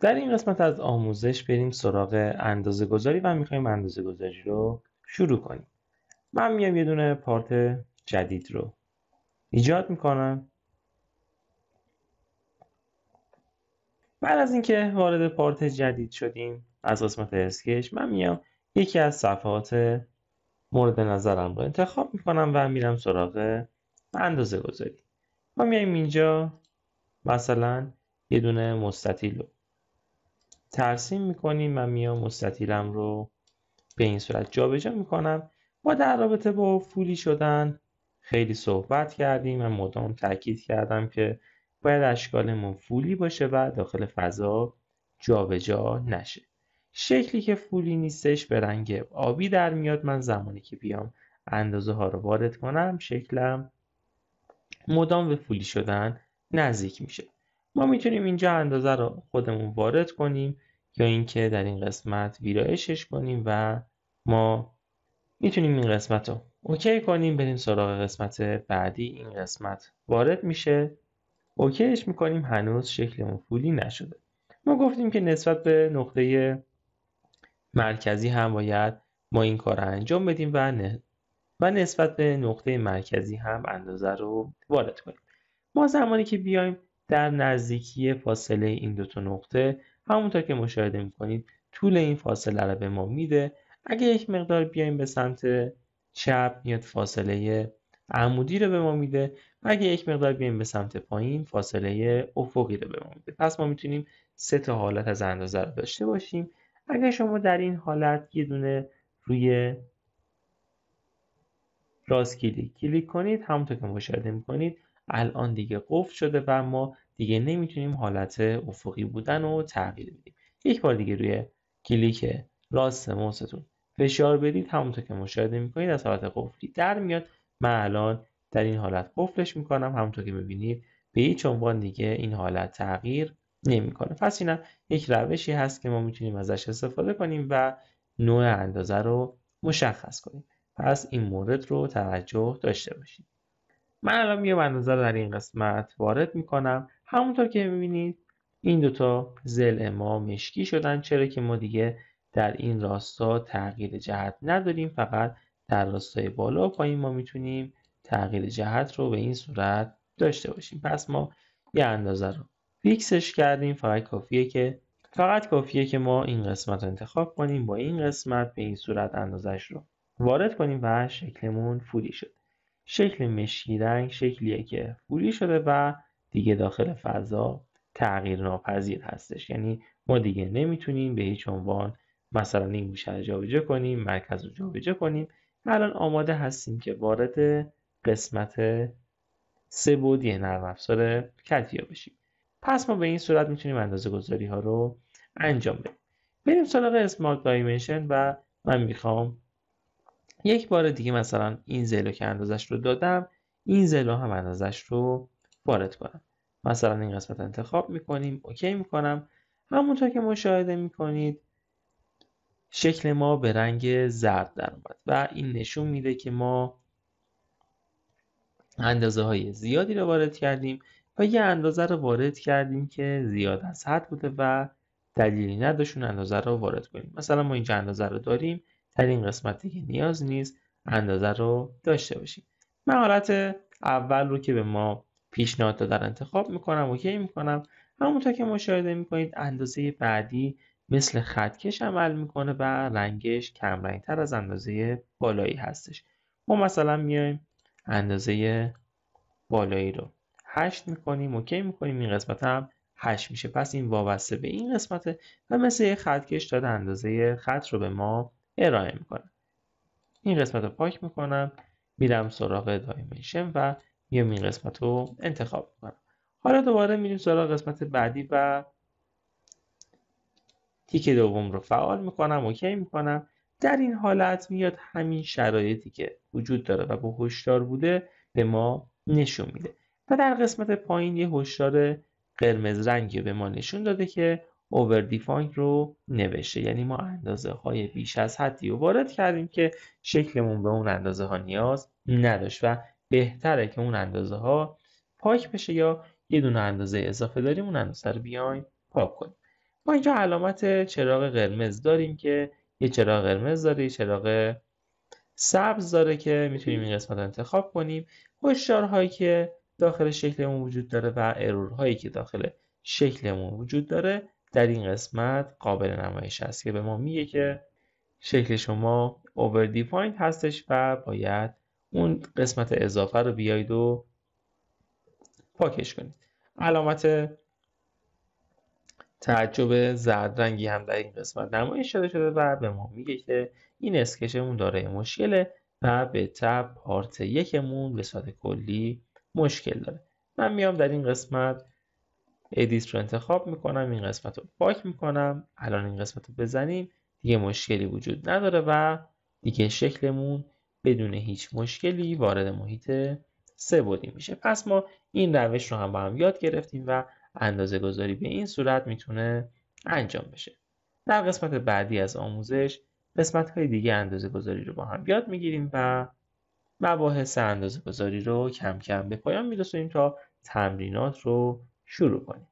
در این قسمت از آموزش بریم سراغ اندازه گذاری و میخوایم اندازه گذاری رو شروع کنیم من میام یه دونه پارت جدید رو ایجاد میکنم بعد از اینکه وارد پارت جدید شدیم از قسمت اسکش من میام یکی از صفحات مورد نظرم رو انتخاب میکنم و میرم سراغ اندازه گذاری ما میایم اینجا مثلا یه دونه مستطیل رو ترسیم میکنیم من میام مستطیلم رو به این صورت جابجا میکنم ما در رابطه با فولی شدن خیلی صحبت کردیم و مدام تاکید کردم که باید اشکالمون فولی باشه و داخل فضا جابجا جا نشه شکلی که فولی نیستش به رنگ آبی در میاد من زمانی که بیام اندازه ها رو وارد کنم شکلم مدام به فولی شدن نزدیک میشه ما میتونیم اینجا اندازه رو خودمون وارد کنیم یا اینکه در این قسمت ویرایشش کنیم و ما میتونیم این قسمت رو اوکی کنیم بریم سراغ قسمت بعدی این قسمت وارد میشه اوکیش میکنیم هنوز شکلمون فولی نشده ما گفتیم که نسبت به نقطه مرکزی هم باید ما این کار رو انجام بدیم و نه و نسبت به نقطه مرکزی هم اندازه رو وارد کنیم ما زمانی که بیایم در نزدیکی فاصله این دو تا نقطه همونطور که مشاهده میکنید طول این فاصله رو به ما میده اگه یک مقدار بیایم به سمت چپ میاد فاصله عمودی رو به ما میده و اگه یک مقدار بیایم به سمت پایین فاصله افقی رو به ما میده پس ما میتونیم سه تا حالت از اندازه رو داشته باشیم اگر شما در این حالت یه دونه روی راست کلیک کلیک کنید همونطور که مشاهده میکنید الان دیگه قفل شده و ما دیگه نمیتونیم حالت افقی بودن رو تغییر بدیم یک بار دیگه روی کلیک راست موستون فشار بدید همونطور که مشاهده میکنید از حالت قفلی در میاد من الان در این حالت قفلش میکنم همونطور که میبینید به هیچ عنوان دیگه این حالت تغییر نمیکنه پس اینم یک روشی هست که ما میتونیم ازش استفاده کنیم و نوع اندازه رو مشخص کنیم پس این مورد رو توجه داشته باشید من الان یه اندازه رو در این قسمت وارد میکنم همونطور که میبینید این دوتا زل ما مشکی شدن چرا که ما دیگه در این راستا تغییر جهت نداریم فقط در راستای بالا و پایین ما میتونیم تغییر جهت رو به این صورت داشته باشیم پس ما یه اندازه رو فیکسش کردیم فقط کافیه که فقط کافیه که ما این قسمت رو انتخاب کنیم با این قسمت به این صورت اندازش رو وارد کنیم و شکلمون فوری شد شکل مشکی رنگ شکلیه که فولی شده و دیگه داخل فضا تغییر ناپذیر هستش یعنی ما دیگه نمیتونیم به هیچ عنوان مثلا این گوشه جابجا کنیم مرکز رو جابجا کنیم الان آماده هستیم که وارد قسمت سه بودی نرم افزار کتیا بشیم پس ما به این صورت میتونیم اندازه گذاری ها رو انجام بدیم بریم سراغ اسمارت دایمنشن و من میخوام یک بار دیگه مثلا این زلو که اندازش رو دادم این زلو هم اندازش رو وارد کنم مثلا این قسمت انتخاب میکنیم اوکی میکنم همونطور که مشاهده میکنید شکل ما به رنگ زرد در اومد و این نشون میده که ما اندازه های زیادی رو وارد کردیم و یه اندازه رو وارد کردیم که زیاد از حد بوده و دلیلی نداشون اندازه رو وارد کنیم مثلا ما اینجا اندازه رو داریم در این قسمت دیگه نیاز نیست اندازه رو داشته باشیم من حالت اول رو که به ما پیشنهاد در انتخاب میکنم اوکی میکنم همونطور که مشاهده میکنید اندازه بعدی مثل خطکش عمل میکنه و رنگش کم رنگتر از اندازه بالایی هستش ما مثلا میایم اندازه بالایی رو 8 میکنیم اوکی میکنیم این قسمت هم 8 میشه پس این وابسته به این قسمته و مثل یه خطکش داده اندازه خط رو به ما ارائه میکنه این قسمت رو پاک میکنم میرم سراغ دایمنشن و یه این قسمت رو انتخاب میکنم حالا دوباره میریم سراغ قسمت بعدی و تیک دوم رو فعال میکنم اوکی میکنم در این حالت میاد همین شرایطی که وجود داره و به هشدار بوده به ما نشون میده و در قسمت پایین یه هشدار قرمز رنگی به ما نشون داده که اوور دیفاین رو نوشته یعنی ما اندازه های بیش از حدی رو وارد کردیم که شکلمون به اون اندازه ها نیاز نداشت و بهتره که اون اندازه ها پاک بشه یا یه دونه اندازه اضافه داریم اون اندازه رو بیایم پاک کنیم ما اینجا علامت چراغ قرمز داریم که یه چراغ قرمز داره یه چراغ سبز داره که میتونیم این قسمت انتخاب کنیم هشدارهایی که داخل شکلمون وجود داره و ارورهایی که داخل شکلمون وجود داره در این قسمت قابل نمایش هست که به ما میگه که شکل شما اوور دیفایند هستش و باید اون قسمت اضافه رو بیاید و پاکش کنید علامت تعجب زرد رنگی هم در این قسمت نمایش شده شده و به ما میگه که این اسکچمون داره مشکله و به تب پارت یکمون به صورت کلی مشکل داره من میام در این قسمت ادیت رو انتخاب میکنم این قسمت رو پاک میکنم الان این قسمت رو بزنیم دیگه مشکلی وجود نداره و دیگه شکلمون بدون هیچ مشکلی وارد محیط سه بودی میشه پس ما این روش رو هم با هم یاد گرفتیم و اندازه گذاری به این صورت میتونه انجام بشه در قسمت بعدی از آموزش قسمت های دیگه اندازه گذاری رو با هم یاد میگیریم و مباحث اندازه گذاری رو کم کم به پایان میرسونیم تا تمرینات رو شروع کنیم